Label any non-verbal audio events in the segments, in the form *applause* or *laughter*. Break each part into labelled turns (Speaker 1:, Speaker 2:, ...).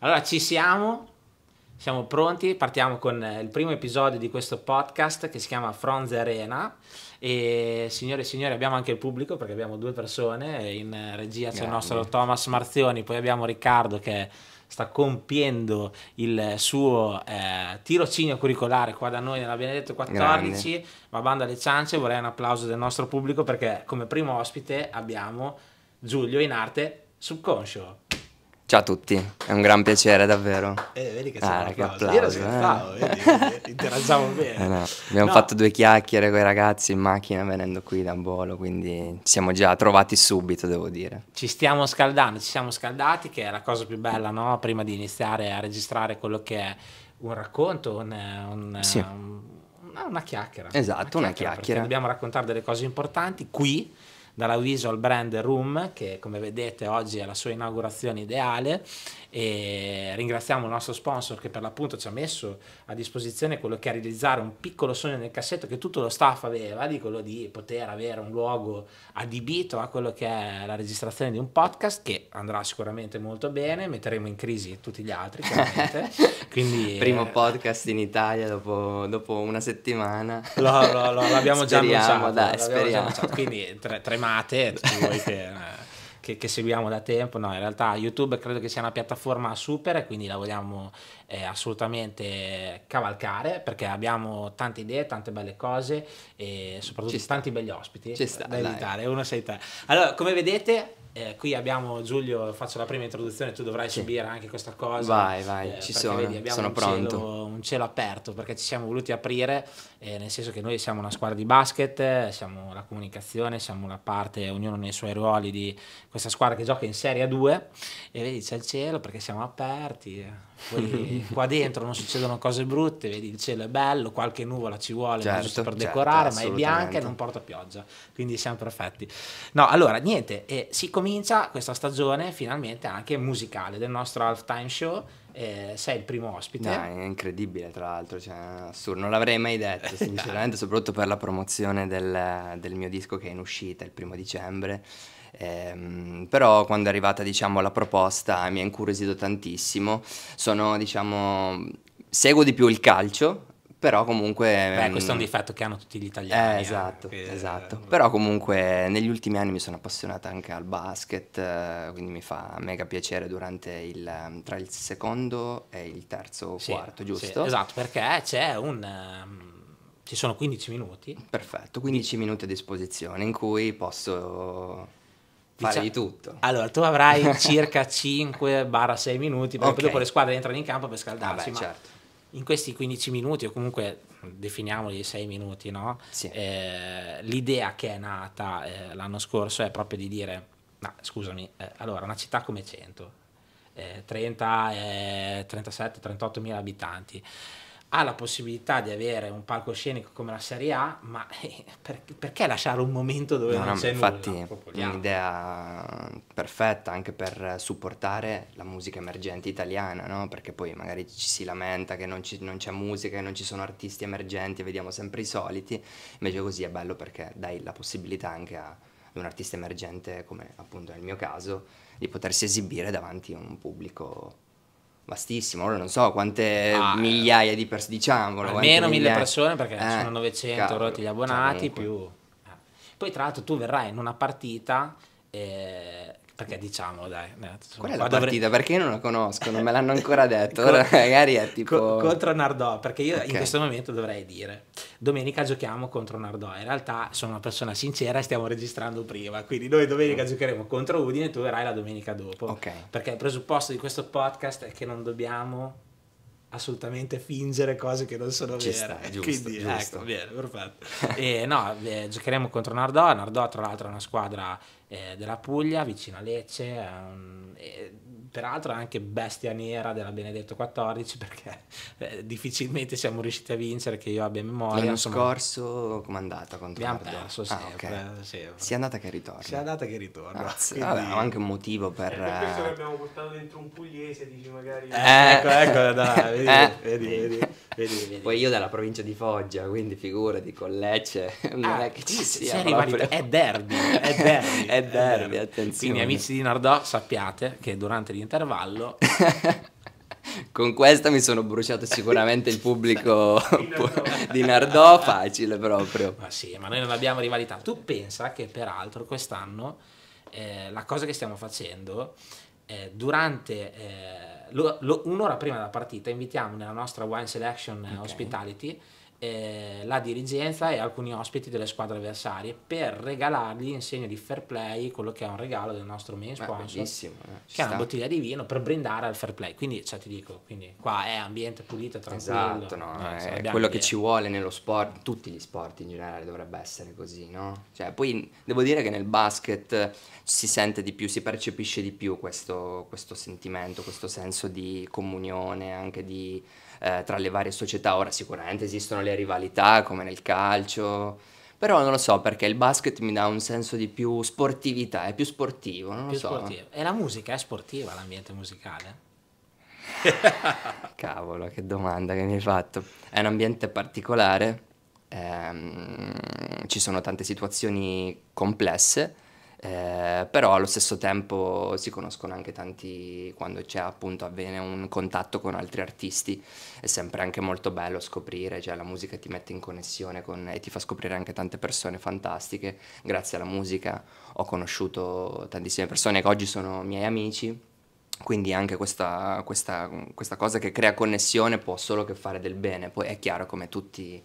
Speaker 1: Allora, ci siamo. Siamo pronti, partiamo con eh, il primo episodio di questo podcast che si chiama Fronze Arena e signore e signori abbiamo anche il pubblico perché abbiamo due persone, in regia c'è Grande. il nostro Thomas Marzioni, poi abbiamo Riccardo che sta compiendo il suo eh, tirocinio curricolare qua da noi nella Benedetto 14, Grande. ma bando alle ciance, vorrei un applauso del nostro pubblico perché come primo ospite abbiamo Giulio in arte subconscio.
Speaker 2: Ciao a tutti, è un gran piacere davvero. Eh, vedi che ah, siamo ah, che applauso. applauso. Io ero eh.
Speaker 1: vedi, eh, interagiamo *laughs* bene. Eh, no. Abbiamo no. fatto
Speaker 2: due chiacchiere con i ragazzi in macchina venendo qui da Bolo, quindi ci siamo già trovati subito, devo dire.
Speaker 1: Ci stiamo scaldando, ci siamo scaldati, che è la cosa più bella, no? Prima di iniziare a registrare quello che è un racconto, un, un, sì. un una chiacchiera. Esatto, una chiacchiera. Una chiacchiera dobbiamo raccontare delle cose importanti qui dalla Visual Brand Room, che come vedete oggi è la sua inaugurazione ideale. E ringraziamo il nostro sponsor che per l'appunto ci ha messo a disposizione quello che è realizzare un piccolo sogno nel cassetto che tutto lo staff aveva, di quello di poter avere un luogo adibito a quello che è la registrazione di un podcast che andrà sicuramente molto bene, metteremo in crisi tutti gli altri chiaramente.
Speaker 2: *laughs* Quindi, Primo eh, podcast in Italia dopo,
Speaker 1: dopo una settimana. Lo, lo, lo, l'abbiamo speriamo, annunciato. Dai, speriamo. Già annunciato. Quindi tre, tre schermate *laughs* che, eh, che, che, seguiamo da tempo. No, in realtà YouTube credo che sia una piattaforma super e quindi la vogliamo eh, assolutamente cavalcare perché abbiamo tante idee, tante belle cose e soprattutto tanti belli ospiti sta, da invitare. Uno sei te. Allora, come vedete eh, qui abbiamo Giulio, faccio la prima introduzione, tu dovrai sì. subire anche questa cosa. Vai, vai, eh, ci sono, vedi, sono un pronto. Cielo, un cielo aperto perché ci siamo voluti aprire, eh, nel senso che noi siamo una squadra di basket, siamo la comunicazione, siamo la parte, ognuno nei suoi ruoli di questa squadra che gioca in Serie 2 e vedi c'è il cielo perché siamo aperti eh poi *laughs* qua dentro non succedono cose brutte, vedi il cielo è bello, qualche nuvola ci vuole certo, per certo, decorare, certo, ma è bianca e non porta pioggia, quindi siamo perfetti. No, allora niente, eh, si comincia questa stagione finalmente anche musicale del nostro halftime show. Eh, sei il primo ospite. No,
Speaker 2: è incredibile, tra l'altro, cioè, assurdo, non l'avrei mai detto, *laughs* sinceramente, soprattutto per la promozione del, del mio disco che è in uscita il primo dicembre. Ehm, però quando è arrivata diciamo, la proposta mi ha incuriosito tantissimo. Sono, diciamo, seguo di più il calcio, però comunque... Beh, ehm, questo è un
Speaker 1: difetto che hanno tutti gli italiani. Eh, eh esatto, eh, esatto.
Speaker 2: Eh, però comunque negli ultimi anni mi sono appassionata anche al basket, eh, quindi mi fa mega piacere durante il, ehm, tra il secondo e il terzo sì, quarto, giusto? Sì, esatto,
Speaker 1: perché c'è un... Um, ci sono 15 minuti.
Speaker 2: Perfetto, 15 minuti a disposizione in cui posso fare di tutto. Allora, tu avrai *laughs*
Speaker 1: circa 5-6 minuti, perché okay. dopo le squadre entrano in campo per scaldarsi. Ah, beh, certo. In questi 15 minuti, o comunque definiamoli 6 minuti, no? sì. eh, l'idea che è nata eh, l'anno scorso è proprio di dire, no, scusami, eh, allora una città come 100, 30, 37, 38 mila abitanti, ha la possibilità di avere un palcoscenico come la Serie A, ma eh, per, perché lasciare un momento dove no, non c'è infatti, nulla?
Speaker 2: Infatti un'idea perfetta anche per supportare la musica emergente italiana, no? perché poi magari ci si lamenta che non, c'è musica, che non ci sono artisti emergenti, vediamo sempre i soliti, invece così è bello perché dai la possibilità anche a un artista emergente, come appunto nel mio caso, di potersi esibire davanti a un pubblico vastissimo, ora non so quante ah, eh, migliaia di persone, diciamolo. Almeno mille persone perché eh, sono 900 cavolo, gli cioè, abbonati cioè
Speaker 1: più... Eh. Poi tra l'altro tu verrai in una partita eh, perché diciamolo, dai. Eh, insomma, Qual è la partita? Dovrei... Perché
Speaker 2: io non la conosco, non me l'hanno ancora detto. *laughs* Ora magari è tipo... Co- contro Nardò, perché io okay. in questo
Speaker 1: momento dovrei dire. Domenica giochiamo contro Nardò. In realtà sono una persona sincera e stiamo registrando prima. Quindi noi domenica giocheremo contro Udine e tu verrai la domenica dopo. Ok. Perché il presupposto di questo podcast è che non dobbiamo assolutamente fingere cose che non sono Ci vere. Sta, giusto, Quindi, ecco, giusto. ecco, bene, perfetto. *laughs* e no, eh, giocheremo contro Nardò. Nardò, tra l'altro, è una squadra eh, della Puglia, vicino a Lecce. Um, eh, peraltro anche bestia nera della Benedetto 14 *laughs* perché eh, difficilmente siamo riusciti a vincere che io abbia memoria. L'anno insomma,
Speaker 2: scorso com'è andata contro Abbiamo perso, sì, ah, okay. sì. Sia andata che ritorno. Sia andata che ritorno. Ah, sì, Quindi... anche un motivo per... È eh, per questo che eh,
Speaker 1: abbiamo portato dentro un pugliese, dici magari... Eh, ecco, ecco, dai, vedi, eh.
Speaker 2: vedi, vedi, vedi, vedi, Poi io dalla
Speaker 1: provincia di Foggia, quindi figurati con Lecce, non ah, è che ci sia proprio... È derby, è derby. *laughs* è derby, è derby, attenzione. Quindi amici di Nardò sappiate che durante l'intervento intervallo. *laughs*
Speaker 2: Con questa mi sono bruciato sicuramente il pubblico *laughs* di Nardò, facile proprio. Ma
Speaker 1: sì, ma noi non abbiamo rivalità. Tu pensa che peraltro quest'anno eh, la cosa che stiamo facendo eh, durante eh, lo, lo, un'ora prima della partita invitiamo nella nostra wine selection eh, okay. hospitality eh, la dirigenza e alcuni ospiti delle squadre avversarie per regalargli in segno di fair play quello che è un regalo del nostro main sponsor eh, che è una bottiglia di vino per brindare al fair play quindi cioè, ti dico quindi qua è ambiente pulito tranquillo esatto no, eh, è quello idea. che
Speaker 2: ci vuole nello sport tutti gli sport in generale dovrebbe essere così no? Cioè, poi devo dire che nel basket si sente di più si percepisce di più questo, questo sentimento questo senso di comunione anche di eh, tra le varie società. Ora sicuramente esistono le rivalità come nel calcio, però non lo so perché il basket mi dà un senso di più sportività, è più sportivo, non più lo so. Sportivo.
Speaker 1: E la musica è sportiva, l'ambiente musicale?
Speaker 2: *laughs* Cavolo, che domanda che mi hai fatto. È un ambiente particolare, ehm, ci sono tante situazioni complesse eh, però allo stesso tempo si conoscono anche tanti quando c'è appunto avviene un contatto con altri artisti è sempre anche molto bello scoprire cioè la musica ti mette in connessione con, e ti fa scoprire anche tante persone fantastiche grazie alla musica ho conosciuto tantissime persone che oggi sono miei amici quindi anche questa, questa, questa cosa che crea connessione può solo che fare del bene poi è chiaro come tutti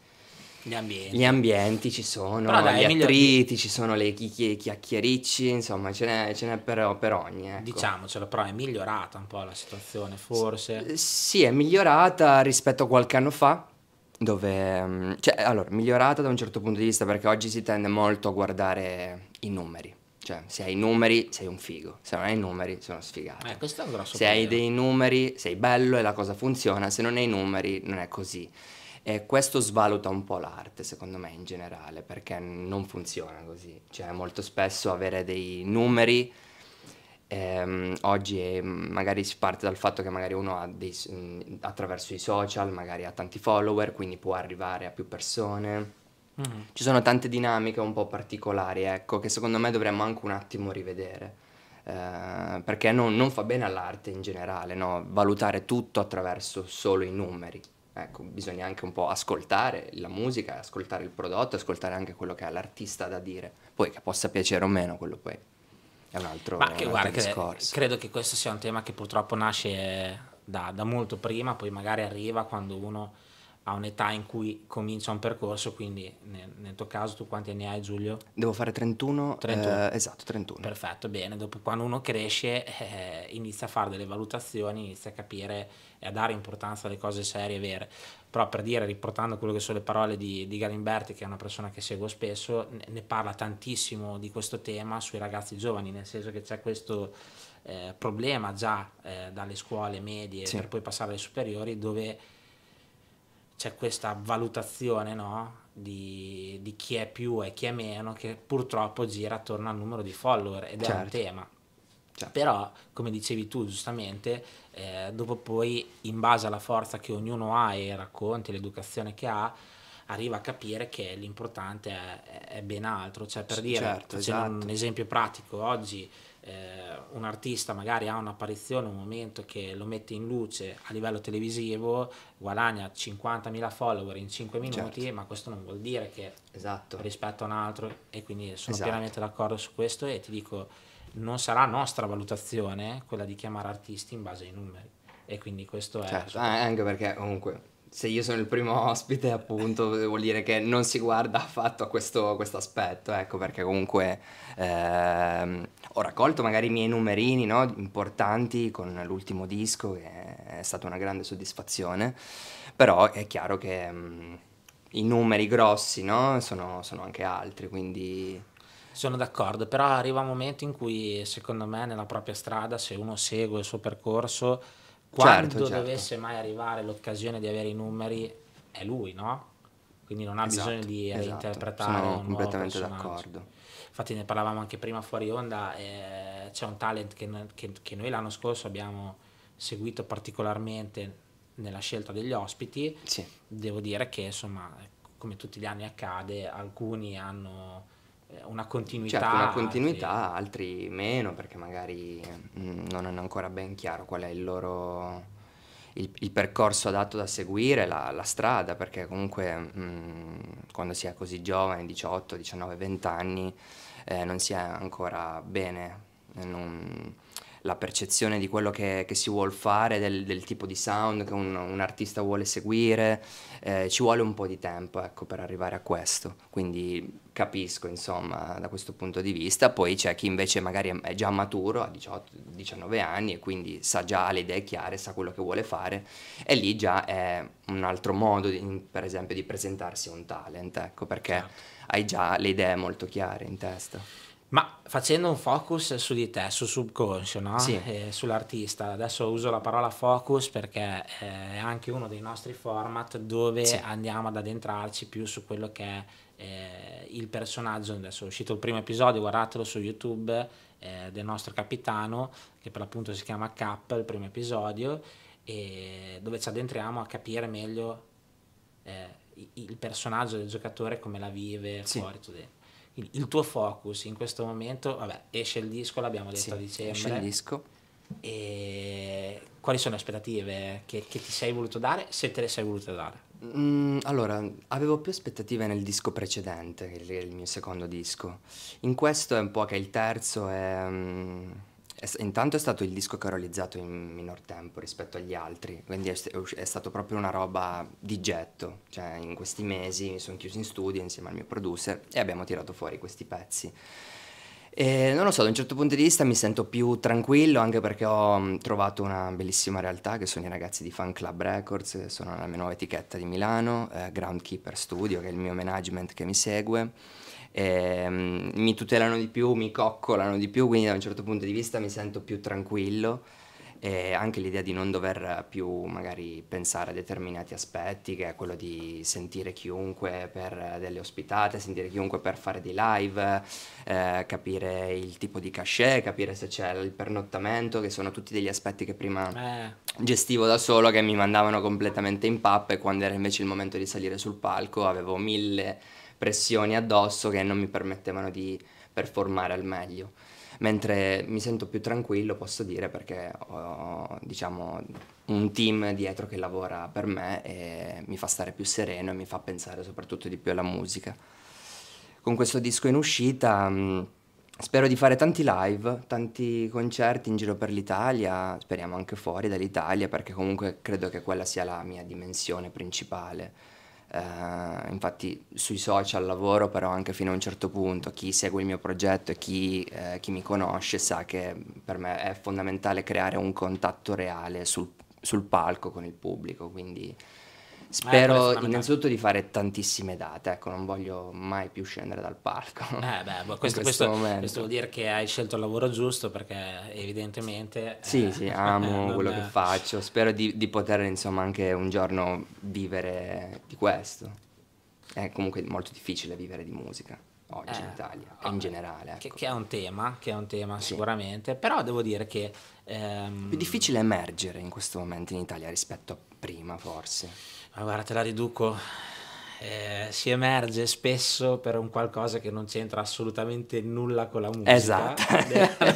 Speaker 1: gli ambienti. Gli
Speaker 2: ambienti ci sono, dai, gli attriti, ci sono le chi- chiacchiericci, insomma ce n'è, ce n'è per, per, ogni. Ecco. Diciamocelo, però
Speaker 1: è migliorata un po' la situazione forse. S- sì, è
Speaker 2: migliorata rispetto a qualche anno fa, dove... Mm, cioè, allora, migliorata da un certo punto di vista perché oggi si tende molto a guardare i numeri. Cioè, se hai i numeri sei un figo, se non hai i numeri sono sfigato.
Speaker 1: Eh, questo è un grosso Se problema. hai
Speaker 2: dei numeri sei bello e la cosa funziona, se non hai i numeri non è così. E questo svaluta un po' l'arte, secondo me, in generale, perché non funziona così. Cioè, molto spesso avere dei numeri... Ehm, oggi è, magari si parte dal fatto che magari uno dei, attraverso i social magari ha tanti follower, quindi può arrivare a più persone. Mm. Ci sono tante dinamiche un po' particolari, ecco, che secondo me dovremmo anche un attimo rivedere. Eh, perché non, non fa bene all'arte in generale, no? valutare tutto attraverso solo i numeri. Ecco, bisogna anche un po' ascoltare la musica, ascoltare il prodotto, ascoltare anche quello che ha l'artista da dire, poi che possa piacere o meno, quello poi è un altro, Ma che, un altro guarda, discorso.
Speaker 1: Credo, credo che questo sia un tema che purtroppo nasce eh, da, da molto prima, poi magari arriva quando uno ha un'età in cui comincia un percorso, quindi nel, nel, tuo caso tu quanti anni hai Giulio?
Speaker 2: Devo fare 31, 31. Eh, esatto 31.
Speaker 1: Perfetto, bene, dopo quando uno cresce *laughs* eh, inizia a fare delle valutazioni, inizia a capire e a dare importanza alle cose serie e vere. Però per dire, riportando quello che sono le parole di, di Galimberti, che è una persona che seguo spesso, ne, ne parla tantissimo di questo tema sui ragazzi giovani, nel senso che c'è questo eh, problema già eh, dalle scuole medie sì. per poi passare alle superiori dove c'è questa valutazione no? di, di, chi è più e chi è meno che purtroppo gira attorno al numero di follower ed certo. è un certo. tema Certo. Però, come dicevi tu giustamente, eh, dopo poi, in base alla forza che ognuno ha e racconti, l'educazione che ha, arriva a capire che l'importante è, è ben altro. Cioè, per dire, certo, esatto. un esempio pratico, oggi eh, un artista magari ha un'apparizione, un momento che lo mette in luce a livello televisivo, guadagna 50.000 follower in 5 minuti, certo. ma questo non vuol dire che esatto. rispetto a un altro, e quindi sono esatto. pienamente d'accordo su questo e ti dico non sarà nostra valutazione quella di chiamare artisti in base ai numeri. E quindi questo è... Certo,
Speaker 2: eh, anche perché comunque se io sono il primo ospite, appunto, *laughs* vuol dire che non si guarda affatto a questo, questo aspetto, ecco, perché comunque ehm, ho raccolto magari i miei numerini no, importanti con l'ultimo disco, che è stata una grande soddisfazione, però è chiaro che mh, mm, i numeri
Speaker 1: grossi no, sono, sono anche altri, quindi sono d'accordo, però arriva un momento in cui secondo me nella propria strada, se uno segue il suo percorso, quando certo, certo. dovesse mai arrivare l'occasione di avere i numeri, è lui, no? Quindi non ha esatto, bisogno di esatto. interpretare. Sono completamente d'accordo. Infatti ne parlavamo anche prima fuori onda, eh, c'è un talent che, che, che noi l'anno scorso abbiamo seguito particolarmente nella scelta degli ospiti. Sì. Devo dire che, insomma, come tutti gli anni accade, alcuni hanno eh, una continuità. Certo, una
Speaker 2: continuità, altri... altri meno perché magari mm, non hanno ancora ben chiaro qual è il loro... Il, il percorso adatto da seguire, la, la strada, perché comunque mh, mm, quando si è così giovani, 18, 19, 20 anni, eh, non si è ancora bene, eh, non, la percezione di quello che, che si vuole fare, del, del, tipo di sound che un, un artista vuole seguire, eh, ci vuole un po' di tempo ecco, per arrivare a questo, quindi capisco insomma da questo punto di vista, poi c'è chi invece magari è già maturo, ha 18-19 anni e quindi sa già, ha le idee chiare, sa quello che vuole fare e lì già è un altro modo di, per esempio di presentarsi a un talent, ecco perché certo. hai già le idee molto chiare in testa.
Speaker 1: Ma facendo un focus su di te, sul subconscio, no? sì. Eh, sull'artista, adesso uso la parola focus perché eh, è anche uno dei nostri format dove sì. andiamo ad addentrarci più su quello che è eh, il personaggio. Adesso è uscito il primo episodio, guardatelo su YouTube eh, del nostro capitano, che per l'appunto si chiama K, il primo episodio, dove ci addentriamo a capire meglio eh, il personaggio del giocatore, come la vive, sì. fuori, tu dentro. Quindi il tuo focus in questo momento, vabbè, esce il disco, l'abbiamo detto sì, a dicembre. Esce il disco. E quali sono le aspettative che, che, ti sei voluto dare, se te le sei volute dare?
Speaker 2: Mm, allora, avevo più aspettative nel disco precedente, il, il mio secondo disco. In questo è un po' che il terzo è... Um intanto è stato il disco che ho realizzato in minor tempo rispetto agli altri, quindi è, è stato proprio una roba di getto, cioè in questi mesi mi sono chiuso in studio insieme al mio producer e abbiamo tirato fuori questi pezzi. E non lo so, da un certo punto di vista mi sento più tranquillo anche perché ho mm, trovato una bellissima realtà che sono i ragazzi di Fan Club Records, sono la mia nuova etichetta di Milano, eh, Groundkeeper Studio che è il mio management che mi segue ehm, mi tutelano di più, mi coccolano di più, quindi da un certo punto di vista mi sento più tranquillo e anche l'idea di non dover più magari pensare a determinati aspetti, che è quello di sentire chiunque per delle ospitate, sentire chiunque per fare dei live, eh, capire il tipo di cachet, capire se c'è il pernottamento, che sono tutti degli aspetti che prima eh. gestivo da solo, che mi mandavano completamente in pappa e quando era invece il momento di salire sul palco avevo mille pressioni addosso che non mi permettevano di performare al meglio. Mentre mi sento più tranquillo, posso dire, perché ho diciamo, un team dietro che lavora per me e mi fa stare più sereno e mi fa pensare soprattutto di più alla musica. Con questo disco in uscita mm, spero di fare tanti live, tanti concerti in giro per l'Italia, speriamo anche fuori dall'Italia, perché comunque credo che quella sia la mia dimensione principale Uh, infatti sui social lavoro però anche fino a un certo punto, chi segue il mio progetto e chi, eh, chi mi conosce sa che per me è fondamentale creare un contatto reale sul, sul palco con il pubblico, quindi eh, spero eh, innanzitutto di fare tantissime date, ecco, non voglio mai più scendere dal palco. Eh beh, *laughs* questo, questo, questo,
Speaker 1: vuol dire che hai scelto il lavoro giusto perché evidentemente... Sì, eh, sì, *laughs* eh, amo quello è... che
Speaker 2: faccio, spero di, di, poter insomma anche un giorno vivere di questo. È comunque molto difficile vivere di musica
Speaker 1: oggi eh, in Italia, ah, in generale. Ecco. Che, che, è un tema, che è un tema sì. sicuramente, però devo dire che... Ehm... Più difficile emergere in questo momento in Italia rispetto a prima forse. Ma guarda, te la riduco. Eh, si emerge spesso per un qualcosa che non c'entra assolutamente nulla con la musica. Esatto, *laughs* *laughs*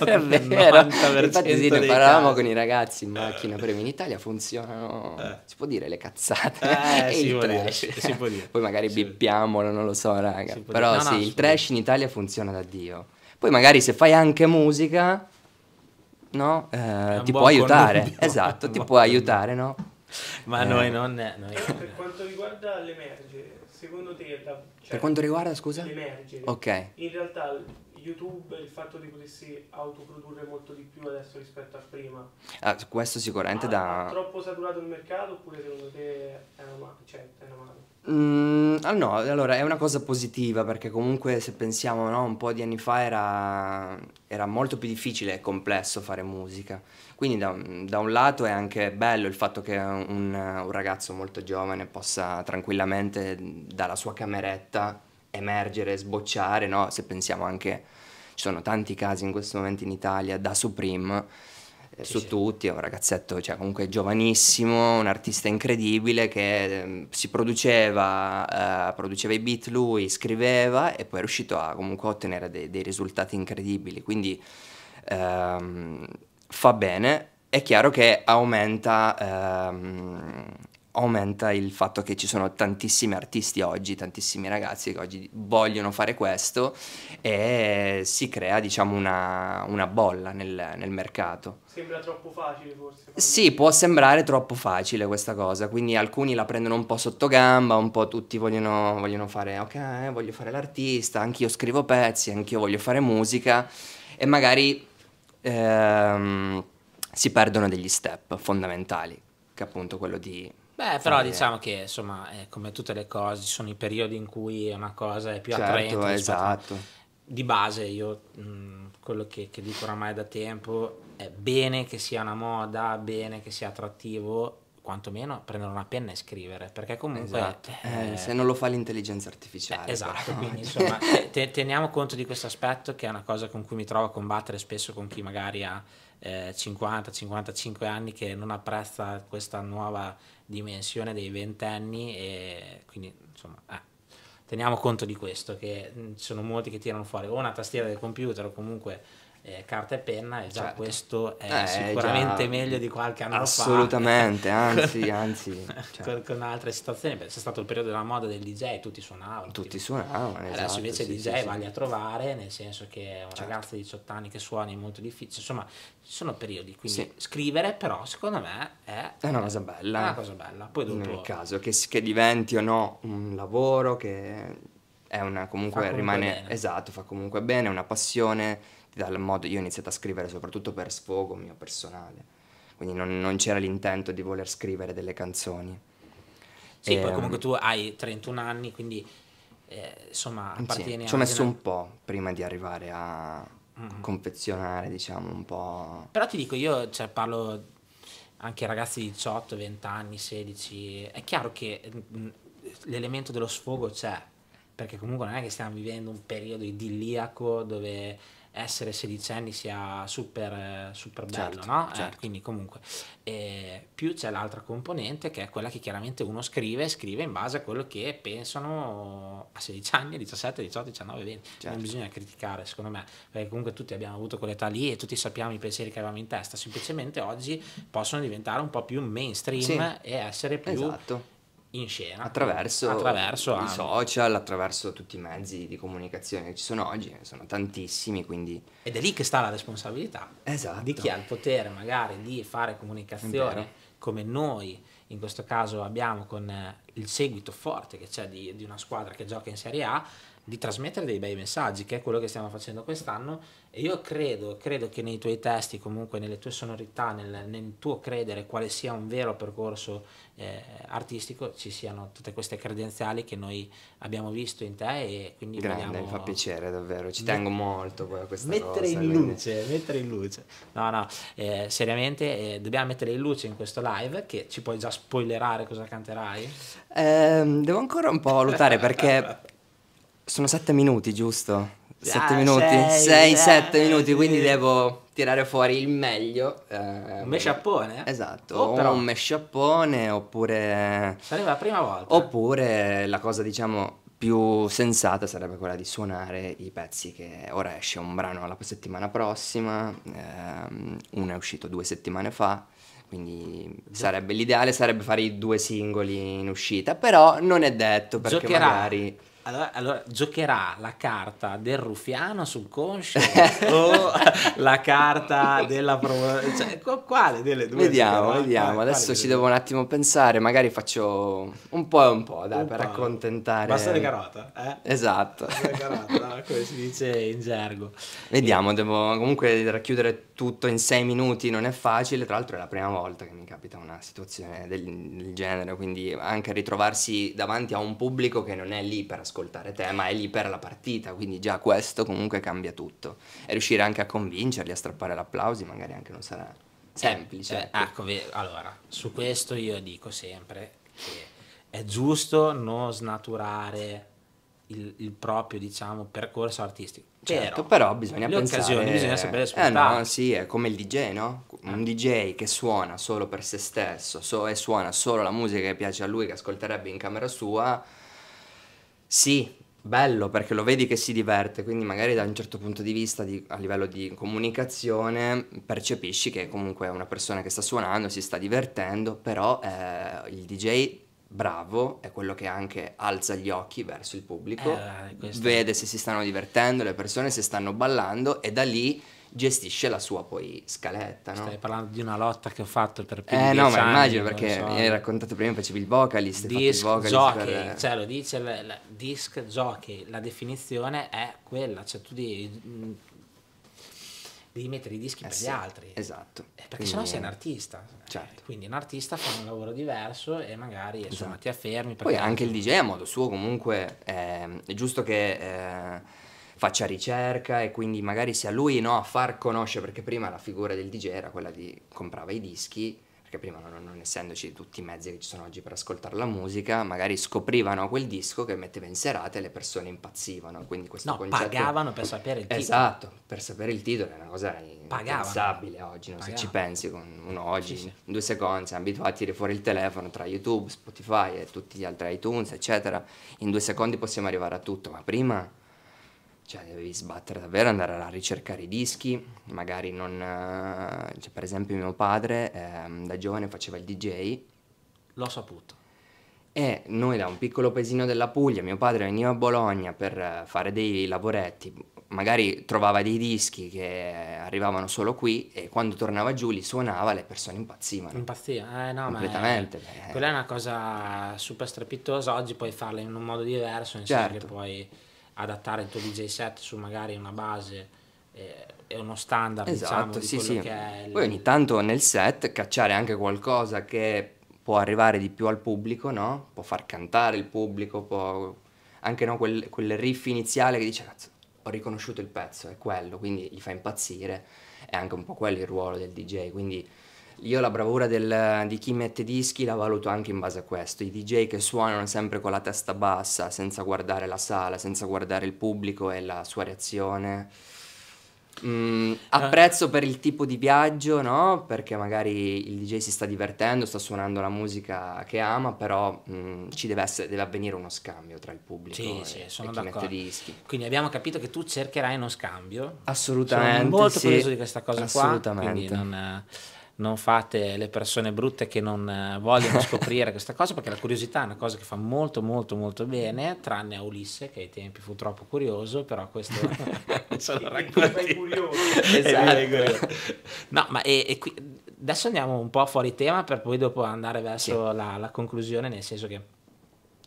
Speaker 1: è vero. Infatti sì, ne parlavamo casi.
Speaker 2: con i ragazzi in eh. macchina, prima in Italia funzionano, eh. si può dire le cazzate eh, *laughs* si, può dire, si, si, può dire, Poi magari sì. bippiamolo, non lo so raga, però no, sì, no, il trash in Italia funziona da Dio. Poi magari se fai anche musica, no? Eh, ti può aiutare, esatto, ti può aiutare, no? ma eh. noi
Speaker 1: non... Noi per quanto riguarda l'emerge, secondo te... Da, cioè, per quanto riguarda, scusa? L'emergere. Ok. In realtà YouTube il fatto di potersi autoprodurre molto di più adesso rispetto a prima?
Speaker 2: Ah, questo sicuramente ah, da... È troppo
Speaker 1: saturato il mercato oppure secondo te è una, ma- cioè, è una mano?
Speaker 2: Mm, ah no, allora è una cosa positiva perché comunque se pensiamo no, un po' di anni fa era, era molto più difficile e complesso fare musica. Quindi da, da, un lato è anche bello il fatto che un, un ragazzo molto giovane possa tranquillamente dalla sua cameretta emergere, sbocciare, no? Se pensiamo anche, ci sono tanti casi in questo momento in Italia da Supreme, eh, sì, su sì. tutti, è un ragazzetto cioè, comunque giovanissimo, un artista incredibile che eh, si produceva, eh, produceva i beat lui, scriveva e poi è riuscito a comunque ottenere dei, dei risultati incredibili, quindi ehm, fa bene, è chiaro che aumenta... Ehm, aumenta il fatto che ci sono tantissimi artisti oggi, tantissimi ragazzi che oggi vogliono fare questo e si crea diciamo una, una bolla nel, nel, mercato.
Speaker 1: Sembra troppo facile forse?
Speaker 2: Sì, può sembrare troppo facile questa cosa, quindi alcuni la prendono un po' sotto gamba, un po' tutti vogliono, vogliono fare ok, voglio fare l'artista, anch'io scrivo pezzi, anch'io voglio fare musica e magari ehm, si perdono degli step fondamentali, che appunto quello di
Speaker 1: Beh, però eh. diciamo che insomma, eh, come tutte le cose, ci sono i periodi in cui una cosa è più certo, attraente. Esatto. A... Di base, io mh, mm, quello che, che dico oramai da tempo è bene che sia una moda, bene che sia attrattivo, quantomeno prendere una penna e scrivere, perché comunque... Esatto. Eh, eh, se non lo fa l'intelligenza artificiale. Eh, esatto, però. quindi insomma *laughs* te, teniamo conto di questo aspetto che è una cosa con cui mi trovo a combattere spesso con chi magari ha 50-55 eh, anni che non apprezza questa nuova dimensione dei ventenni e quindi insomma eh, teniamo conto di questo che mm, ci sono molti che tirano fuori o una tastiera del computer o comunque eh, carta e penna e già certo. questo è eh, sicuramente già... meglio di qualche anno assolutamente, fa assolutamente *laughs* anzi anzi cioè. con, con, altre situazioni perché c'è stato il periodo della moda del DJ tutti suonavano tutti, tutti suonavano adesso esatto, invece sì, DJ sì, vai sì. a trovare nel senso che un certo. ragazzo di 18 anni che suoni è molto difficile insomma ci sono periodi quindi scrivere però secondo me è, è una cosa bella è una cosa bella poi dopo nel
Speaker 2: caso che, che diventi o no un lavoro che è una comunque, rimane bene. esatto, fa comunque bene, è una passione, ti modo, io ho iniziato a scrivere soprattutto per sfogo mio personale, quindi non, non c'era l'intento di voler scrivere delle canzoni. Sì, e, poi ehm, comunque
Speaker 1: tu hai 31 anni, quindi eh, insomma appartieni sì, Ci ho messo un
Speaker 2: po' prima di arrivare a mm. confezionare, diciamo, un po'...
Speaker 1: Però ti dico, io cioè, parlo anche ragazzi di 18, 20 anni, 16, è chiaro che mm, l'elemento dello sfogo c'è, perché comunque non è che stiamo vivendo un periodo idilliaco dove essere sedicenni sia super, eh, super bello, certo, no? Eh, certo. Eh, quindi comunque, eh, più c'è l'altra componente che è quella che chiaramente uno scrive, scrive in base a quello che pensano a 16 anni, 17, 18, 19, 20, certo. non bisogna criticare secondo me, perché comunque tutti abbiamo avuto quell'età lì e tutti sappiamo i pensieri che avevamo in testa, semplicemente oggi possono diventare un po' più mainstream sì. e essere più... Esatto in scena attraverso, attraverso i
Speaker 2: social, attraverso tutti i mezzi di comunicazione che ci sono oggi, ne sono tantissimi, quindi...
Speaker 1: Ed è lì che sta la responsabilità esatto. di chi ha il potere magari di fare comunicazione come noi in questo caso abbiamo con eh, il seguito forte che c'è di, di una squadra che gioca in Serie A, di trasmettere dei bei messaggi, che è quello che stiamo facendo quest'anno. E io credo, credo che nei tuoi testi, comunque nelle tue sonorità, nel, nel tuo credere quale sia un vero percorso eh, artistico, ci siano tutte queste credenziali che noi abbiamo visto in te. E quindi Grande, vogliamo... mi fa piacere davvero, ci tengo molto a questa mettere cosa. In luce, Mettere in luce, No, no, eh, seriamente eh, dobbiamo mettere in luce in questo live che ci puoi già spoilerare cosa canterai?
Speaker 2: Ehm, devo ancora un po' valutare perché *laughs* Sono sette minuti, giusto? Ah, sette ah, minuti? Sei, sei, eh, sette sei, minuti, quindi devo tirare fuori il meglio. Eh, un mesciappone? Esatto, oh, o un mesciappone oppure... Sarebbe
Speaker 1: la prima volta.
Speaker 2: Eh. Oppure la cosa, diciamo, più sensata sarebbe quella di suonare i pezzi che ora esce un brano la settimana prossima, ehm, uno è uscito due settimane fa, quindi sarebbe, l'ideale sarebbe fare i due singoli in uscita, però non è detto perché Giocherà. magari
Speaker 1: allora, allora, giocherà la carta del rufiano sul conscio *laughs* o la carta della promozione? Cioè, quale delle due? Vediamo, vediamo. Quale, quale Adesso ci
Speaker 2: devo un attimo pensare. Magari faccio un po' e un po', dai, un per po'. accontentare. le carota, eh? Esatto. Bastone
Speaker 1: carota, come si dice in gergo.
Speaker 2: Vediamo, e... devo comunque racchiudere tutto in sei minuti non è facile, tra l'altro è la prima volta che mi capita una situazione del, del, genere, quindi anche ritrovarsi davanti a un pubblico che non è lì per ascoltare te, ma è lì per la partita, quindi già questo comunque cambia tutto. E riuscire anche a convincerli, a strappare l'applausi, magari anche non sarà
Speaker 1: semplice. Eh, ecco, ecco allora, su questo io dico sempre che è giusto non snaturare il, il proprio, diciamo, percorso artistico Certo, però, però bisogna le pensare... occasioni bisogna sapere sfruttare. Eh no,
Speaker 2: sì, è come il DJ, no? Un eh. DJ che suona solo per se stesso so, e suona solo la musica che piace a lui, che ascolterebbe in camera sua. Sì, bello perché lo vedi che si diverte, quindi magari da un certo punto di vista, di, a livello di comunicazione, percepisci che comunque è una persona che sta suonando, si sta divertendo, però eh, il DJ bravo è quello che anche alza gli occhi verso il pubblico, eh, vede se si stanno divertendo le persone, se stanno ballando e
Speaker 1: da lì gestisce la sua poi scaletta. No? Stai parlando di una lotta che ho fatto per più eh, no, ma immagino perché so. mi hai
Speaker 2: raccontato prima facevi il vocalist, disc il vocalist jockey, per...
Speaker 1: cioè lo dice il, disc jockey, la definizione è quella, cioè tu di, devi mettere i dischi eh per sì, gli altri.
Speaker 2: Esatto. Eh, perché sennò sei un
Speaker 1: artista. Certo. Eh, quindi un artista fa un lavoro diverso e magari insomma esatto. ti affermi. Poi anche
Speaker 2: il DJ a modo suo comunque ehm, è giusto che eh, faccia ricerca e quindi magari sia lui no, a far conoscere, perché prima la figura del DJ era quella di comprava i dischi perché prima non, non, essendoci tutti i mezzi che ci sono oggi per ascoltare la musica, magari scoprivano quel disco che metteva in serata e le persone impazzivano. Quindi questo no, concetto... pagavano per
Speaker 1: sapere il titolo. Esatto,
Speaker 2: per sapere il titolo è una cosa pagavano. impensabile oggi, no? se ci pensi con uno oggi, sì, sì. in due secondi, siamo abituati a tirare fuori il telefono tra YouTube, Spotify e tutti gli altri iTunes, eccetera. In due secondi possiamo arrivare a tutto, ma prima cioè devi sbattere davvero, andare a ricercare i dischi, magari non... Eh, cioè, per esempio mio padre eh, da giovane faceva il DJ.
Speaker 1: L'ho saputo.
Speaker 2: E noi da un piccolo paesino della Puglia, mio padre veniva a Bologna per eh, fare dei lavoretti, magari trovava dei dischi che arrivavano solo qui e quando tornava giù li suonava le persone impazzivano.
Speaker 1: Impazziva, eh no, completamente. Ma è, quella è una cosa super strepitosa oggi, puoi farla in un modo diverso, insieme certo. poi adattare il tuo DJ set su magari una base eh, e uno standard diciamo, esatto, diciamo, sì, sì. Poi il... ogni
Speaker 2: tanto nel set cacciare anche qualcosa che può arrivare di più al pubblico, no? Può far cantare il pubblico, può... Anche no, quel, quel riff iniziale che dice, cazzo, ho riconosciuto il pezzo, è quello, quindi gli fa impazzire. È anche un po' quello il ruolo del DJ, quindi io la bravura del, di chi mette dischi la valuto anche in base a questo. I DJ che suonano sempre con la testa bassa, senza guardare la sala, senza guardare il pubblico e la sua reazione. Mm, eh. apprezzo per il tipo di viaggio, no? Perché magari il DJ si sta divertendo, sta suonando la musica che ama, però mm, ci deve, essere, deve, avvenire uno scambio tra il
Speaker 1: pubblico sì, e, sì, sono e d'accordo. dischi. Quindi abbiamo capito che tu cercherai uno scambio. Assolutamente. Sono molto sì, curioso di questa cosa assolutamente. qua. Assolutamente. Eh, non fate le persone brutte che non eh, vogliono *laughs* scoprire questa cosa, perché la curiosità è una cosa che fa molto molto molto bene, tranne a Ulisse che ai tempi fu troppo curioso, però questo *laughs* *laughs* ce lo racconti. curioso. Esatto. No, ma e, e qui, adesso andiamo un po' fuori tema per poi dopo andare verso sì. la, la, conclusione, nel senso che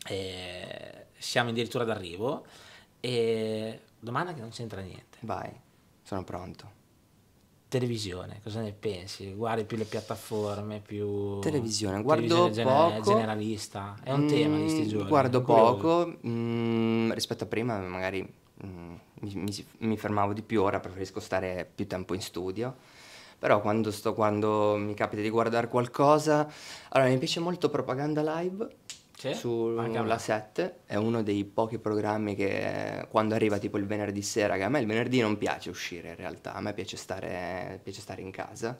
Speaker 1: eh, siamo addirittura d'arrivo. E domanda che non c'entra niente. Vai, sono pronto televisione, cosa ne pensi? Guardi più le piattaforme, più... Televisione, guardo televisione poco. generalista, è un mm, tema di questi mm, giorni. Guardo poco,
Speaker 2: mm, rispetto a prima magari mm, mi, mi, mi, fermavo di più, ora preferisco stare più tempo in studio. Però quando, sto, quando mi capita di guardare qualcosa... Allora, mi piace molto Propaganda Live, sì, sulla 7, è uno dei pochi programmi che quando arriva tipo il venerdì sera, che a me il venerdì non piace uscire in realtà, a me piace stare, piace stare in casa.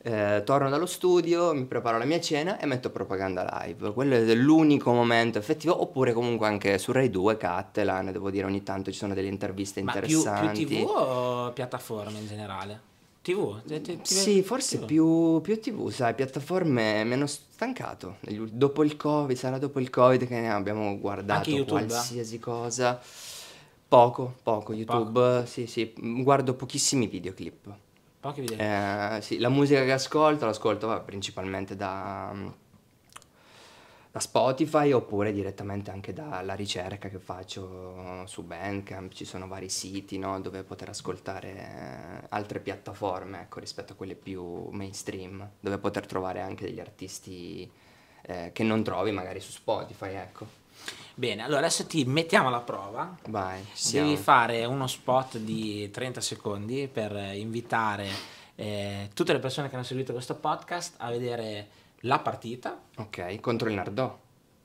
Speaker 2: Eh, torno dallo studio, mi preparo la mia cena e metto propaganda live. Quello è l'unico momento effettivo, oppure comunque anche su Rai 2, Cattelan, devo dire ogni tanto ci sono delle interviste Ma interessanti. Più, più TV
Speaker 1: o piattaforme in generale? TV? Sì, forse TV.
Speaker 2: Più, più, TV, sai, piattaforme mi hanno stancato. Dopo il Covid, sarà dopo il Covid che abbiamo guardato eh? qualsiasi cosa. Poco, poco, YouTube, poco. sì, sì, guardo pochissimi videoclip. Pochi videoclip? Eh, sì, la musica che ascolto, l'ascolto principalmente da da Spotify oppure direttamente anche dalla ricerca che faccio su Bandcamp, ci sono vari siti no, dove poter ascoltare eh, altre piattaforme ecco, rispetto a quelle più mainstream, dove poter trovare anche degli artisti eh, che non trovi magari su Spotify. Ecco.
Speaker 1: Bene, allora adesso ti mettiamo alla prova. Vai. Devi fare uno spot di 30 secondi per invitare eh, tutte le persone che hanno seguito questo podcast a vedere la partita. Ok, contro il Nardò.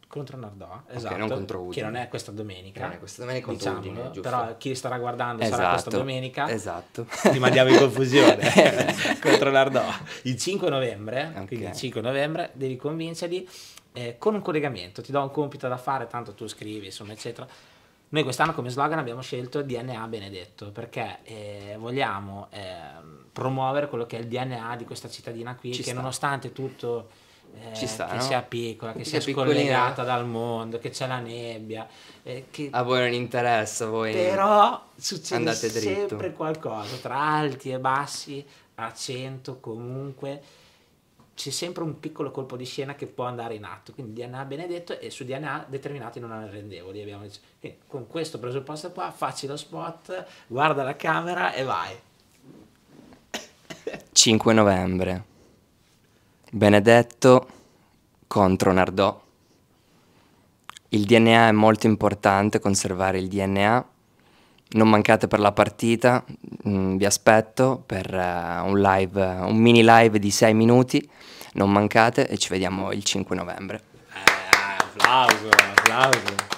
Speaker 1: Contro il Nardò, esatto. Okay, non esatto, contro Udine. Che non è questa domenica. non è questa domenica contro diciamo, Udine, giusto. Però chi starà guardando esatto, sarà questa domenica. Esatto. Ti *laughs* mandiamo in confusione. *laughs* Eh, *laughs* contro il Nardò. Il 5 novembre, okay. quindi il 5 novembre, devi convincerli eh, con un collegamento. Ti do un compito da fare, tanto tu scrivi, insomma, eccetera. Noi quest'anno come slogan abbiamo scelto DNA benedetto perché eh, vogliamo eh, promuovere quello che è il DNA di questa cittadina qui Ci che sta. nonostante tutto eh, ci sta, che no? sia piccola, che sia, sia scollegata dal mondo, che c'è la nebbia. Eh, che... A voi non interessa, voi però succede sempre qualcosa tra alti e bassi, accento comunque. C'è sempre un piccolo colpo di scena che può andare in atto. Quindi DNA benedetto e su DNA determinati non arrendevoli. Abbiamo... Quindi, con questo presupposto qua, facci lo spot, guarda la camera e vai.
Speaker 2: 5 novembre. Benedetto contro Nardò. Il DNA è molto importante, conservare il DNA. Non mancate per la partita, mm, vi aspetto per eh, un, live, un mini live di 6 minuti. Non mancate e ci vediamo il 5 novembre. Eh,
Speaker 1: applauso, applauso.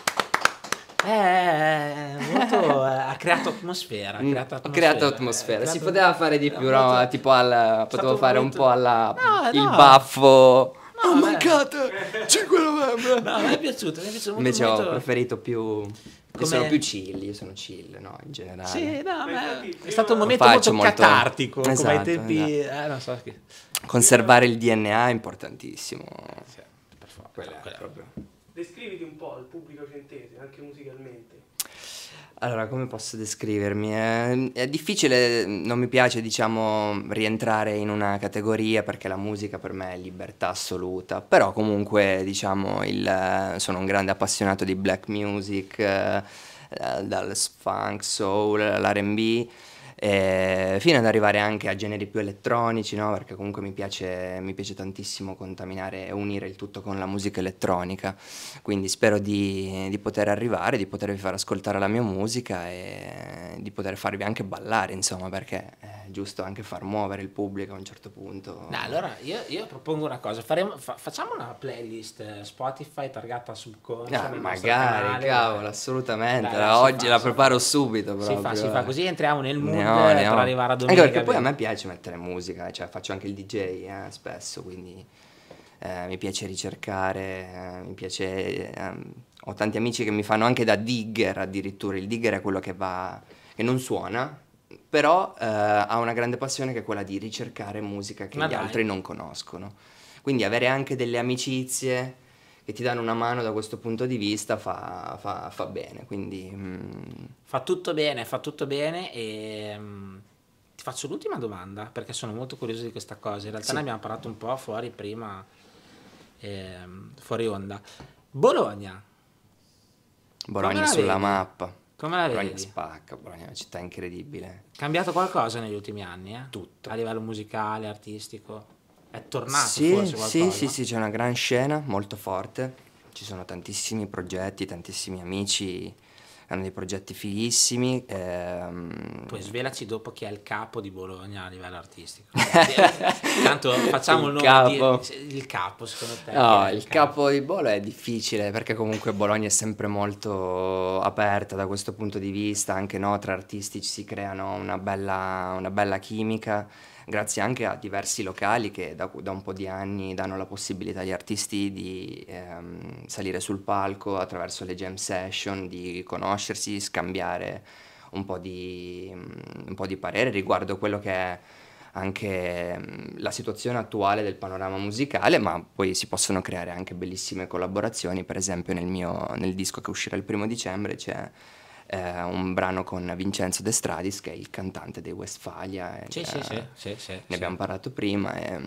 Speaker 1: Eh, eh, eh, molto, *laughs* eh, ha creato atmosfera. Ha mm, creato atmosfera, creato atmosfera. Eh, si poteva
Speaker 2: fare di più, no? Molto... Tipo al... potevo fare un po' alla... No, il no. baffo...
Speaker 1: No, oh, mancato 5 novembre! No, mi è piaciuto, mi è piaciuto Invece molto. ho
Speaker 2: preferito più... Come... Sono più chill, io sono chill, no, in generale. Sì,
Speaker 1: no, ma è stato un momento molto, molto catartico, esatto, come ai esatto, tempi... Esatto. Eh, non so
Speaker 2: che... Conservare il DNA è importantissimo. Sì, per forza, quello è proprio... Descriviti un po' al pubblico centese, anche musicalmente. Allora, come posso descrivermi? È, è, difficile, non mi piace, diciamo, rientrare in una categoria perché la musica per me è libertà assoluta, però comunque, diciamo, il, sono un grande appassionato di black music, eh, dal funk, soul, l'RB eh, fino ad arrivare anche a generi più elettronici, no? perché comunque mi piace, mi piace tantissimo contaminare e unire il tutto con la musica elettronica, quindi spero di, di poter arrivare, di potervi far ascoltare la mia musica e di poter farvi anche ballare, insomma, perché... Eh, giusto anche far muovere il pubblico a un certo punto. No, allora
Speaker 1: io, io, propongo una cosa, Faremo, fa, facciamo una playlist eh, Spotify targata a Subconscio. Ah, magari, canale, cavolo,
Speaker 2: assolutamente, Dai, oggi fa, la preparo subito proprio. Si fa, si eh. fa, così entriamo nel mood no, no. per arrivare a domenica. Anche perché poi a me piace mettere musica, cioè faccio anche il DJ eh, spesso, quindi... Eh, mi piace ricercare, eh, mi piace, ehm, ho tanti amici che mi fanno anche da digger addirittura, il digger è quello che va, che non suona, però eh, ha una grande passione che è quella di ricercare musica che Ma gli dai. altri non conoscono. Quindi avere anche delle amicizie che ti danno una mano da questo punto di vista fa, fa, fa bene. Quindi, mm.
Speaker 1: Fa tutto bene, fa tutto bene e mm, ti faccio l'ultima domanda perché sono molto curioso di questa cosa. In realtà sì. ne abbiamo parlato un po' fuori prima, eh, fuori onda. Bologna.
Speaker 2: Bologna sulla vedi? mappa. Come la vedi? Bologna
Speaker 1: spacca, Bologna è una città incredibile. Cambiato qualcosa negli ultimi anni? Eh? Tutto. A livello musicale, artistico? È tornato sì, forse qualcosa? Sì, sì, sì,
Speaker 2: c'è una gran scena, molto forte. Ci sono tantissimi progetti, tantissimi amici hanno dei progetti fighissimi. Ehm... Poi
Speaker 1: svelaci dopo chi è il capo di Bologna a livello artistico. *laughs* Tanto facciamo il nome capo. Di, il capo secondo te. No, il,
Speaker 2: capo? capo di Bologna è difficile perché comunque Bologna è sempre molto aperta da questo punto di vista, anche no, tra artisti ci si creano una bella, una bella chimica grazie anche a diversi locali che da, da un po' di anni danno la possibilità agli artisti di ehm, salire sul palco attraverso le jam session, di conoscersi, scambiare un po' di, mm, un po di parere riguardo quello che è anche mm, la situazione attuale del panorama musicale, ma poi si possono creare anche bellissime collaborazioni, per esempio nel, mio, nel disco che uscirà il primo dicembre c'è eh, un brano con Vincenzo De Stradis che è il cantante dei Westfalia. Eh, sì, sì, sì, sì, Ne abbiamo parlato prima. E, eh,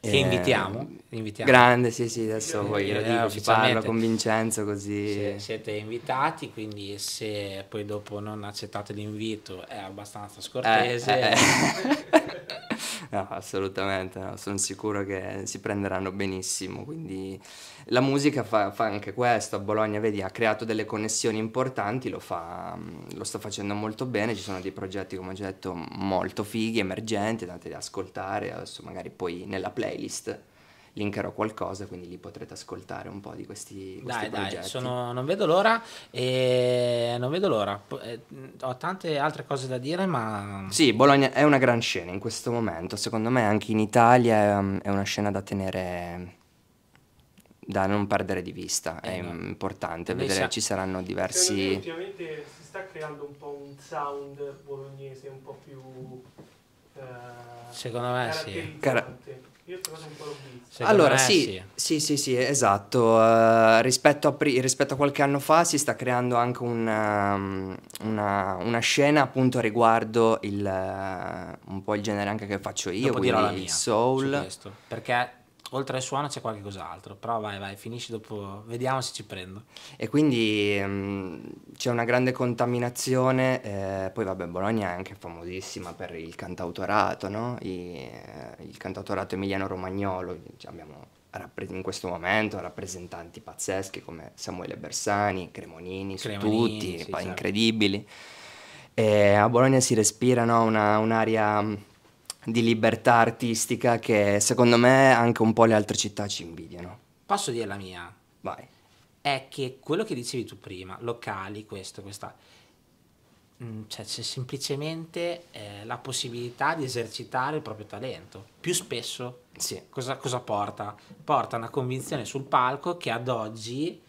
Speaker 2: che eh, invitiamo, invitiamo, Grande, sì, sì, adesso poi glielo dico, ci parlo con Vincenzo così. Se
Speaker 1: siete invitati, quindi se poi dopo non accettate l'invito è abbastanza scortese. Eh, eh. *laughs* No,
Speaker 2: assolutamente, no. sono sicuro che si prenderanno benissimo. Quindi la musica fa, fa, anche questo. A Bologna, vedi, ha creato delle connessioni importanti, lo, fa, lo sta facendo molto bene. Ci sono dei progetti, come ho già detto, molto fighi, emergenti, andate da ascoltare. Adesso magari poi nella playlist linkerò qualcosa, quindi lì potrete ascoltare un po' di questi, questi dai, progetti. Dai, sono,
Speaker 1: non vedo l'ora e non vedo l'ora. Eh, ho tante altre cose da dire, ma...
Speaker 2: Sì, Bologna è una gran scena in questo momento, secondo me anche in Italia ehm, è una scena da tenere da non perdere di vista, è no. importante Invece... vedere, ci saranno diversi...
Speaker 1: Ultimamente si sta creando un po' un sound bolognese un po' più... Eh, Secondo me sì. Car- io ho un po' allora, sì,
Speaker 2: sì, sì, sì, esatto. Uh, rispetto, a rispetto, a qualche anno fa si sta creando anche una, ehm, una, una scena appunto riguardo il, uh, un po' il genere anche che faccio io, Dopo quindi la mia, soul.
Speaker 1: Perché oltre al suono c'è qualche cos'altro, però vai, vai, finisci dopo, vediamo se ci prendo.
Speaker 2: E quindi um, c'è una grande contaminazione, eh, poi vabbè Bologna è anche famosissima per il cantautorato, no? I, eh, il cantautorato emiliano-romagnolo, cioè abbiamo in questo momento rappresentanti pazzeschi come Samuele Bersani, Cremonini, Cremonini tutti, sì, certo. incredibili. Certo. a Bologna si respira no, una, un'aria mm, di libertà artistica che secondo me anche un po' le altre città
Speaker 1: ci invidiano. Posso dire la mia? Vai. È che quello che dicevi tu prima, locali, questo, questa, mm, cioè c'è semplicemente eh, la possibilità di esercitare il proprio talento. Più spesso sì. cosa, cosa porta? Porta una convinzione sul palco che ad oggi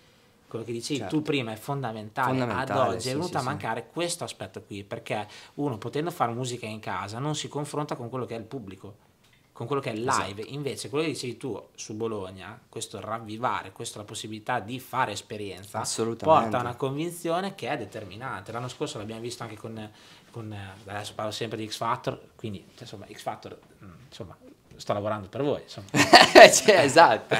Speaker 1: quello che dicevi certo. tu prima è fondamentale, fondamentale ad oggi sì, è venuto sì, a mancare sì. questo aspetto qui perché uno potendo fare musica in casa non si confronta con quello che è il pubblico con quello che è esatto. live esatto. invece quello che dicevi tu su Bologna questo ravvivare questa possibilità di fare esperienza porta a una convinzione che è determinante l'anno scorso l'abbiamo visto anche con, con adesso parlo sempre di X Factor quindi insomma X Factor mm, insomma sto lavorando per voi. cioè, *laughs* esatto.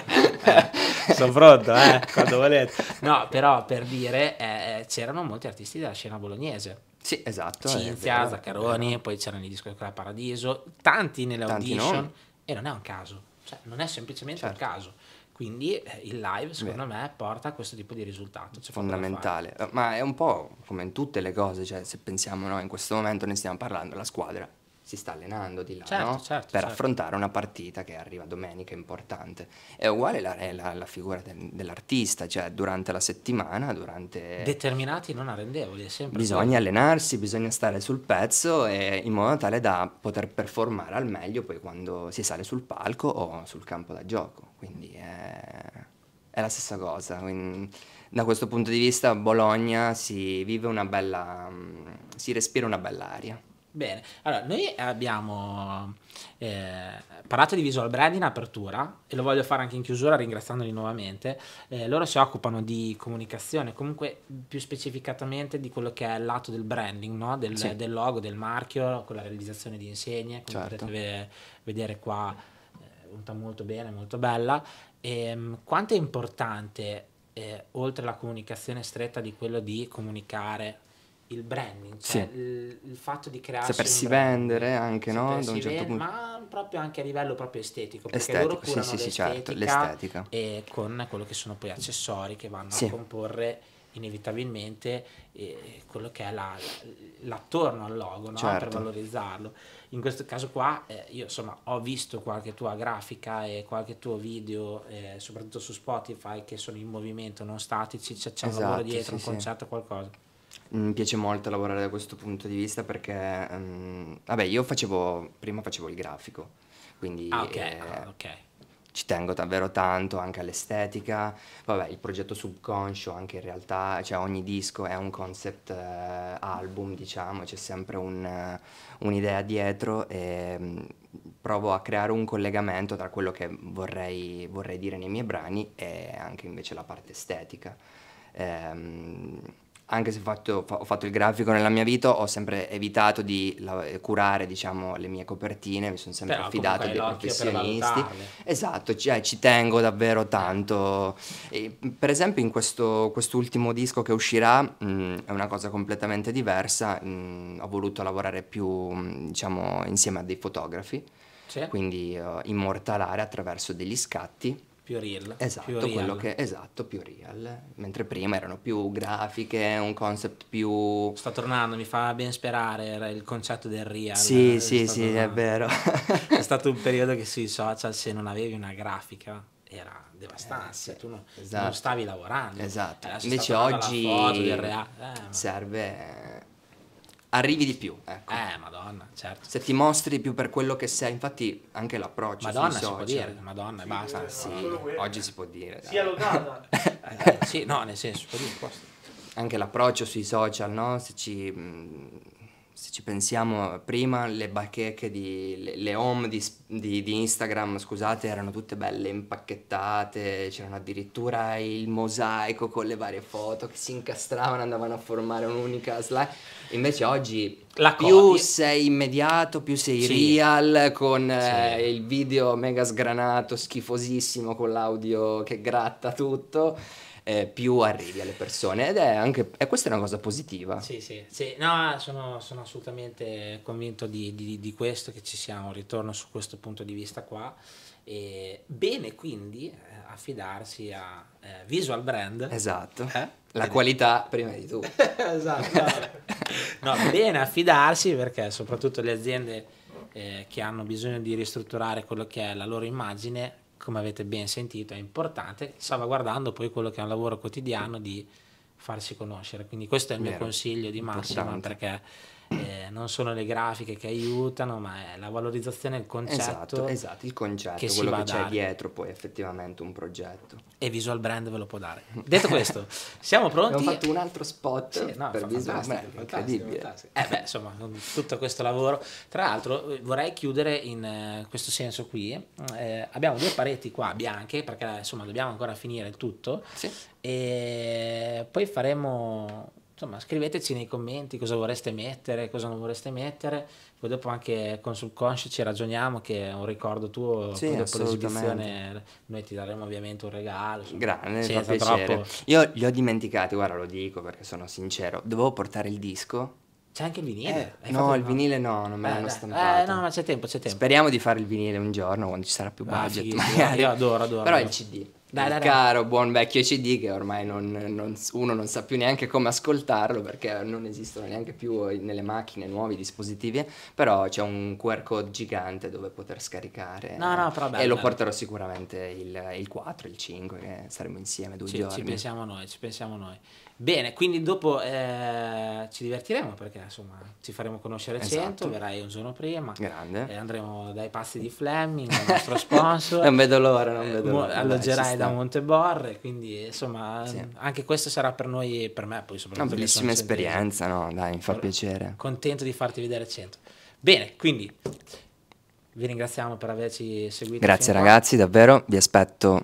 Speaker 1: *laughs* sono pronto, eh, quando volete. No, però per dire, eh, eh c'erano molti artisti della scena bolognese. Sì, esatto. Cinzia, Zaccaroni, poi c'erano i disco di Paradiso, tanti nelle tanti audition, non. e non è un caso, cioè, non è semplicemente certo. un caso. Quindi eh, il live, secondo Beh. me, porta a questo tipo di risultato. C'è
Speaker 2: Fondamentale, ma è un po' come in tutte le cose, cioè, se pensiamo, no, in questo momento ne stiamo parlando, la squadra si sta allenando di là certo, no? certo, per certo. affrontare una partita che arriva domenica importante. È uguale la, la, la figura del, dell'artista, cioè durante la settimana, durante...
Speaker 1: Determinati non arrendevoli, è sempre... Bisogna quello.
Speaker 2: allenarsi, bisogna stare sul pezzo e, in modo tale da poter performare al meglio poi quando si sale sul palco o sul campo da gioco. Quindi è, è la stessa cosa. Quindi, da questo punto di vista Bologna si vive una bella... si respira una bella aria.
Speaker 1: Bene, allora noi abbiamo eh, parlato di visual brand in apertura e lo voglio fare anche in chiusura ringraziandoli nuovamente. Eh, loro si occupano di comunicazione, comunque più specificatamente di quello che è il lato del branding, no? del, sì. del, logo, del marchio, con la realizzazione di insegne, come certo. potete vedere qua, è eh, venuta molto bene, molto bella. E, ehm, quanto è importante, eh, oltre alla comunicazione stretta, di quello di comunicare il branding, cioè sì. il, il, fatto di creare... Sapersi
Speaker 2: vendere anche, no? Da un certo punto.
Speaker 1: Ma proprio anche a livello proprio estetico, perché estetico, loro curano sì, sì, certo, l'estetica e con quello che sono poi accessori che vanno sì. a comporre inevitabilmente eh, quello che è la, l'attorno al logo, no? certo. per valorizzarlo. In questo caso qua eh, io insomma ho visto qualche tua grafica e qualche tuo video, eh, soprattutto su Spotify, che sono in movimento, non statici, c'è, c'è esatto, un lavoro esatto, dietro, un concetto, qualcosa
Speaker 2: mi piace molto lavorare da questo punto di vista perché, um, vabbè, io facevo, prima facevo il grafico, quindi ah, ok, Eh, ah, okay. ci tengo davvero tanto anche all'estetica, vabbè, il progetto subconscio anche in realtà, cioè ogni disco è un concept eh, album, diciamo, c'è sempre un, un'idea dietro e mm, provo a creare un collegamento tra quello che vorrei, vorrei dire nei miei brani e anche invece la parte estetica. Ehm, anche se ho fatto, ho fatto, il grafico nella mia vita, ho sempre evitato di la, curare diciamo, le mie copertine, mi sono sempre Però affidato dei professionisti. Esatto, cioè, ci tengo davvero tanto. E, per esempio in questo, quest'ultimo disco che uscirà mh, mm, è una cosa completamente diversa, mh, mm, ho voluto lavorare più mm, diciamo, insieme a dei fotografi, sì. quindi uh, immortalare attraverso degli scatti
Speaker 1: più real. Esatto, più real. Che, esatto, più real.
Speaker 2: Mentre prima erano più grafiche, un concept più... Sta
Speaker 1: tornando, mi fa ben sperare, era il concetto del real. Sì, è sì, sì, una... è vero. *laughs* è stato un *laughs* periodo che sui social se non avevi una grafica era devastante, eh, sì, tu non, esatto. non, stavi lavorando. Esatto, invece oggi foto, eh, ma...
Speaker 2: serve arrivi di più. Ecco. Eh, madonna, certo. Se ti mostri più per quello che sei, infatti anche l'approccio. Madonna, si può dire, madonna, sì, basta. sì,
Speaker 1: oggi si può dire. Sia lodata. eh, *laughs* sì, no, nel senso, si può dire, posso.
Speaker 2: Anche l'approccio sui social, no? Se ci... Mh, mm, se ci pensiamo prima le bacheche di le, le home di, di, di, Instagram scusate erano tutte belle impacchettate c'erano addirittura il mosaico con le varie foto che si incastravano andavano a formare un'unica slide invece oggi La più copia. sei immediato più sei sì. real con eh, sì. eh, il video mega sgranato schifosissimo con l'audio che gratta tutto eh, più arrivi alle persone ed è anche e questa è una cosa positiva. Sì,
Speaker 1: sì, sì. no, sono, sono assolutamente convinto di, di, di, questo, che ci sia un ritorno su questo punto di vista qua. E bene quindi eh, affidarsi a eh, visual brand. Esatto. Eh? La qualità prima di tutto. *laughs* esatto. no, bene affidarsi perché soprattutto le aziende eh, che hanno bisogno di ristrutturare quello che è la loro immagine come avete ben sentito, è importante, salvaguardando poi quello che è un lavoro quotidiano di farsi conoscere. Quindi questo è il mio consiglio di massima importante. perché eh, non sono le grafiche che aiutano, ma è la valorizzazione il concetto. Esatto, esatto, il concetto, che quello che c'è dare.
Speaker 2: dietro poi effettivamente
Speaker 1: un progetto. E Visual Brand ve lo può dare. Detto questo, *laughs* siamo pronti. Abbiamo fatto
Speaker 2: un altro spot
Speaker 1: sì, no, per Visual Brand, incredibile. Fantastico. Eh beh, insomma, tutto questo lavoro. Tra l'altro vorrei chiudere in eh, questo senso qui. Eh, abbiamo due pareti qua bianche, perché insomma dobbiamo ancora finire il tutto. Sì. E poi faremo insomma, scriveteci nei commenti cosa vorreste mettere, cosa non vorreste mettere, poi dopo anche con Subconscio ci ragioniamo che è un ricordo tuo sì, dopo l'esibizione noi ti daremo ovviamente un regalo. Grande, senza troppo...
Speaker 2: Io li ho dimenticati, guarda lo dico perché sono sincero, dovevo portare il disco
Speaker 1: c'è anche il vinile? Eh, no, il no?
Speaker 2: vinile no, non me eh, l'hanno dai. stampato.
Speaker 1: Eh, no, ma c'è tempo, c'è tempo.
Speaker 2: Speriamo di fare il vinile un giorno quando ci sarà più ah, budget. Ah, sì, io adoro, adoro. Però adoro. il CD.
Speaker 1: Dai, dai, dai. caro
Speaker 2: buon vecchio CD che ormai non, non, uno non sa più neanche come ascoltarlo perché non esistono neanche più nelle macchine nuovi dispositivi però c'è un QR code gigante dove poter scaricare no, no, però bello, e lo porterò sicuramente il, il,
Speaker 1: 4, il 5 che saremo insieme due sì, giorni ci pensiamo noi, ci pensiamo noi Bene, quindi dopo eh, ci divertiremo perché insomma ci faremo conoscere esatto. 100, verrai un giorno prima. Grande. E eh, andremo dai pasti di Fleming, il nostro sponsor. *laughs* non vedo l'ora, non eh, vedo l'ora. Alloggerai da Monteborre, quindi insomma sì. anche questo sarà per noi, per me poi soprattutto. Una bellissima esperienza,
Speaker 2: no? Dai, mi fa Sono piacere.
Speaker 1: Contento di farti vedere 100. Bene, quindi vi ringraziamo per averci seguito. Grazie ragazzi,
Speaker 2: qua. davvero, vi aspetto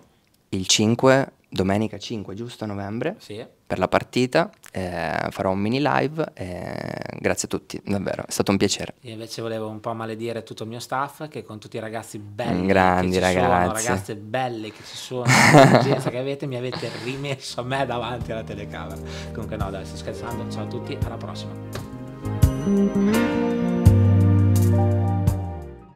Speaker 2: il 5, domenica 5 giusto novembre. Sì per la partita, eh, farò un mini live. Eh, grazie a tutti, davvero, è stato un piacere.
Speaker 1: Io invece volevo un po' maledire tutto il mio staff che con tutti i ragazzi belli Grandi che ragazzi. Sono, ragazze belle che ci sono, *laughs* l'esigenza che avete, mi avete rimesso a me davanti alla telecamera. Comunque no, dai, sto scherzando, ciao a tutti, alla prossima.